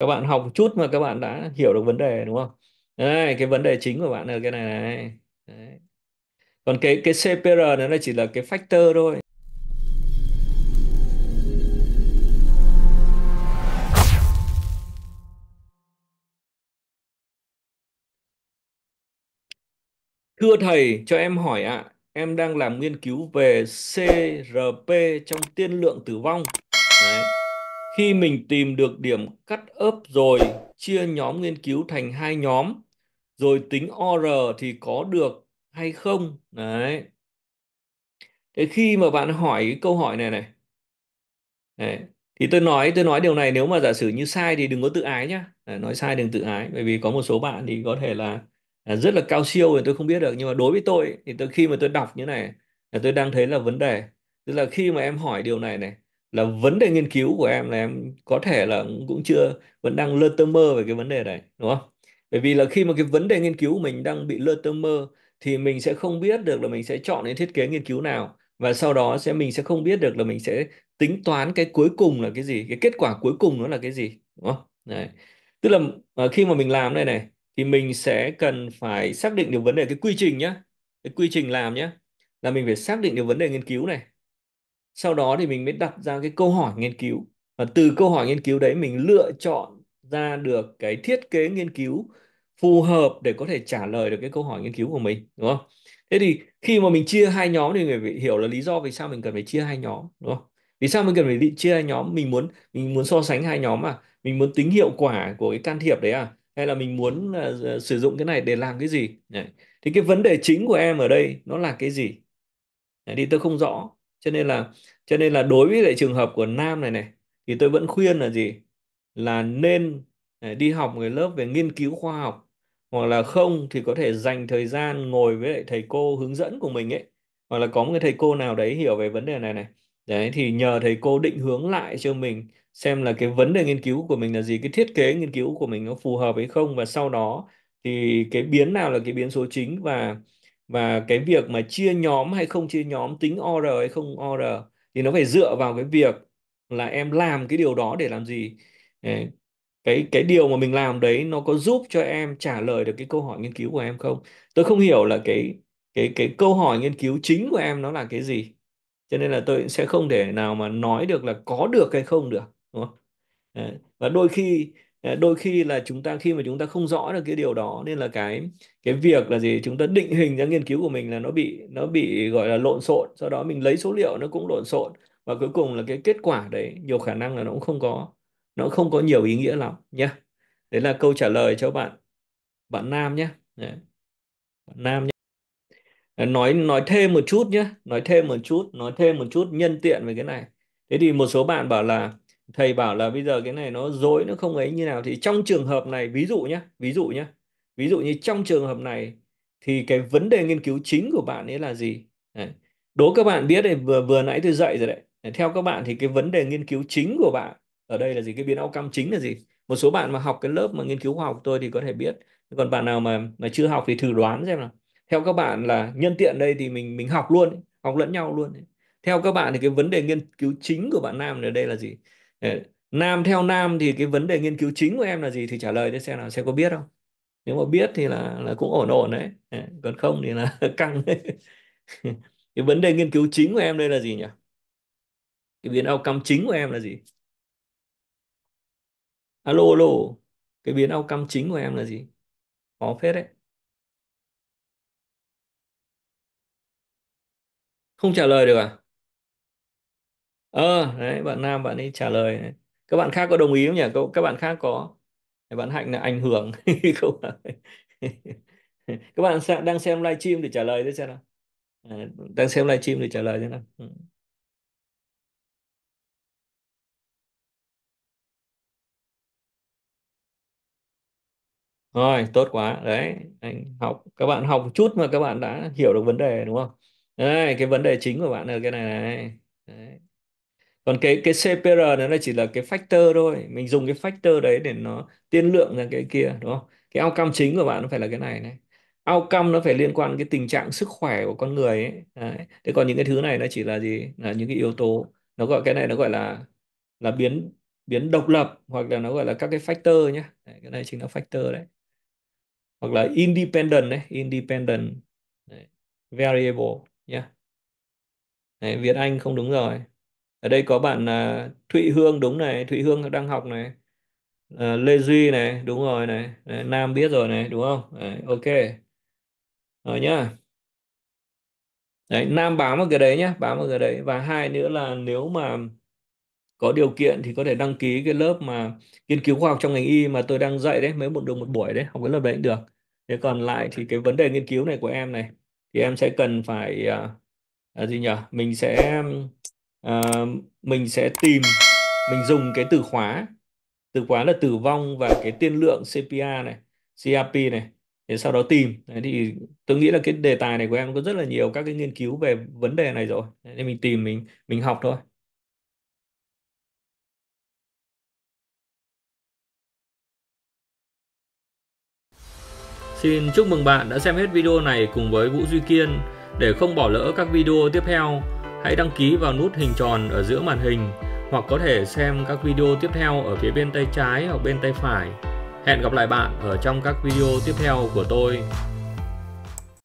các bạn học một chút mà các bạn đã hiểu được vấn đề đúng không đấy, cái vấn đề chính của bạn là cái này này đấy. còn cái cái CPR này là chỉ là cái factor thôi Thưa thầy, cho em hỏi ạ, à, em đang làm nghiên cứu về CRP trong tiên lượng tử vong. Đấy. Khi mình tìm được điểm cắt ớp rồi, chia nhóm nghiên cứu thành hai nhóm, rồi tính OR thì có được hay không? Đấy. Thế khi mà bạn hỏi cái câu hỏi này này, đấy, thì tôi nói tôi nói điều này nếu mà giả sử như sai thì đừng có tự ái nhá, đấy, nói sai đừng tự ái, bởi vì có một số bạn thì có thể là, là rất là cao siêu thì tôi không biết được, nhưng mà đối với tôi thì tôi khi mà tôi đọc như này, là tôi đang thấy là vấn đề. Tức là khi mà em hỏi điều này này, là vấn đề nghiên cứu của em là em có thể là cũng chưa vẫn đang lơ tơ mơ về cái vấn đề này đúng không bởi vì là khi mà cái vấn đề nghiên cứu của mình đang bị lơ tơ mơ thì mình sẽ không biết được là mình sẽ chọn đến thiết kế nghiên cứu nào và sau đó sẽ mình sẽ không biết được là mình sẽ tính toán cái cuối cùng là cái gì cái kết quả cuối cùng nó là cái gì đúng không Đấy. tức là ờ, khi mà mình làm đây này thì mình sẽ cần phải xác định được vấn đề cái quy trình nhá cái quy trình làm nhé là mình phải xác định được vấn đề nghiên cứu này sau đó thì mình mới đặt ra cái câu hỏi nghiên cứu và từ câu hỏi nghiên cứu đấy mình lựa chọn ra được cái thiết kế nghiên cứu phù hợp để có thể trả lời được cái câu hỏi nghiên cứu của mình đúng không thế thì khi mà mình chia hai nhóm thì người phải hiểu là lý do vì sao mình cần phải chia hai nhóm đúng không vì sao mình cần phải chia hai nhóm mình muốn mình muốn so sánh hai nhóm à mình muốn tính hiệu quả của cái can thiệp đấy à hay là mình muốn uh, sử dụng cái này để làm cái gì này. thì cái vấn đề chính của em ở đây nó là cái gì này, thì tôi không rõ cho nên là cho nên là đối với lại trường hợp của nam này này thì tôi vẫn khuyên là gì là nên à, đi học cái lớp về nghiên cứu khoa học hoặc là không thì có thể dành thời gian ngồi với lại thầy cô hướng dẫn của mình ấy hoặc là có một cái thầy cô nào đấy hiểu về vấn đề này này đấy thì nhờ thầy cô định hướng lại cho mình xem là cái vấn đề nghiên cứu của mình là gì cái thiết kế nghiên cứu của mình nó phù hợp hay không và sau đó thì cái biến nào là cái biến số chính và và cái việc mà chia nhóm hay không chia nhóm tính OR hay không OR thì nó phải dựa vào cái việc là em làm cái điều đó để làm gì cái cái điều mà mình làm đấy nó có giúp cho em trả lời được cái câu hỏi nghiên cứu của em không tôi không hiểu là cái cái cái câu hỏi nghiên cứu chính của em nó là cái gì cho nên là tôi sẽ không thể nào mà nói được là có được hay không được đúng không? và đôi khi Ờ, đôi khi là chúng ta khi mà chúng ta không rõ được cái điều đó nên là cái cái việc là gì chúng ta định hình ra nghiên cứu của mình là nó bị nó bị gọi là lộn xộn sau đó mình lấy số liệu nó cũng lộn xộn và cuối cùng là cái kết quả đấy nhiều khả năng là nó cũng không có nó không có nhiều ý nghĩa lắm nhé đấy là câu trả lời cho bạn bạn nam nhé đấy. bạn nam nhé ờ, nói nói thêm một chút nhé nói thêm một chút nói thêm một chút nhân tiện về cái này thế thì một số bạn bảo là thầy bảo là bây giờ cái này nó dối nó không ấy như nào thì trong trường hợp này ví dụ nhé ví dụ nhé ví dụ như trong trường hợp này thì cái vấn đề nghiên cứu chính của bạn ấy là gì đấy. đố các bạn biết đấy vừa vừa nãy tôi dạy rồi đấy theo các bạn thì cái vấn đề nghiên cứu chính của bạn ở đây là gì cái biến outcome chính là gì một số bạn mà học cái lớp mà nghiên cứu khoa học tôi thì có thể biết còn bạn nào mà mà chưa học thì thử đoán xem nào theo các bạn là nhân tiện đây thì mình mình học luôn học lẫn nhau luôn theo các bạn thì cái vấn đề nghiên cứu chính của bạn nam ở đây là gì nam theo nam thì cái vấn đề nghiên cứu chính của em là gì thì trả lời để xem nào sẽ có biết không nếu mà biết thì là là cũng ổn ổn đấy còn không thì là căng đấy cái vấn đề nghiên cứu chính của em đây là gì nhỉ cái biến outcome chính của em là gì alo alo cái biến outcome chính của em là gì khó phết đấy không trả lời được à ờ đấy bạn Nam bạn ấy trả lời đấy. các bạn khác có đồng ý không nhỉ các, các bạn khác có bạn Hạnh là ảnh hưởng không các bạn sẽ đang xem livestream để trả lời thế xem nào à, đang xem livestream để trả lời thế nào ừ. rồi tốt quá đấy anh học các bạn học một chút mà các bạn đã hiểu được vấn đề đúng không đây cái vấn đề chính của bạn là cái này này đấy còn cái cái CPR này là chỉ là cái factor thôi mình dùng cái factor đấy để nó tiên lượng ra cái kia đúng không cái outcome chính của bạn nó phải là cái này này outcome nó phải liên quan đến cái tình trạng sức khỏe của con người ấy đấy. thế còn những cái thứ này nó chỉ là gì là những cái yếu tố nó gọi cái này nó gọi là là biến biến độc lập hoặc là nó gọi là các cái factor nhé đấy, cái này chính là factor đấy hoặc là independent đấy independent đấy. variable nhé yeah. Đấy, Việt Anh không đúng rồi ở đây có bạn uh, Thụy Hương đúng này Thụy Hương đang học này uh, Lê Duy này đúng rồi này Đấy, Nam biết rồi này đúng không Đấy, ok rồi nhá Đấy, Nam bám vào cái đấy nhá bám vào cái đấy và hai nữa là nếu mà có điều kiện thì có thể đăng ký cái lớp mà nghiên cứu khoa học trong ngành y mà tôi đang dạy đấy mới một đường một buổi đấy học cái lớp đấy cũng được thế còn lại thì cái vấn đề nghiên cứu này của em này thì em sẽ cần phải à, à gì nhỉ mình sẽ Ờ, mình sẽ tìm mình dùng cái từ khóa từ khóa là tử vong và cái tiên lượng CPA này CRP này để sau đó tìm Đấy thì tôi nghĩ là cái đề tài này của em có rất là nhiều các cái nghiên cứu về vấn đề này rồi nên mình tìm mình mình học thôi Xin chúc mừng bạn đã xem hết video này cùng với Vũ Duy Kiên. Để không bỏ lỡ các video tiếp theo, Hãy đăng ký vào nút hình tròn ở giữa màn hình hoặc có thể xem các video tiếp theo ở phía bên tay trái hoặc bên tay phải. Hẹn gặp lại bạn ở trong các video tiếp theo của tôi.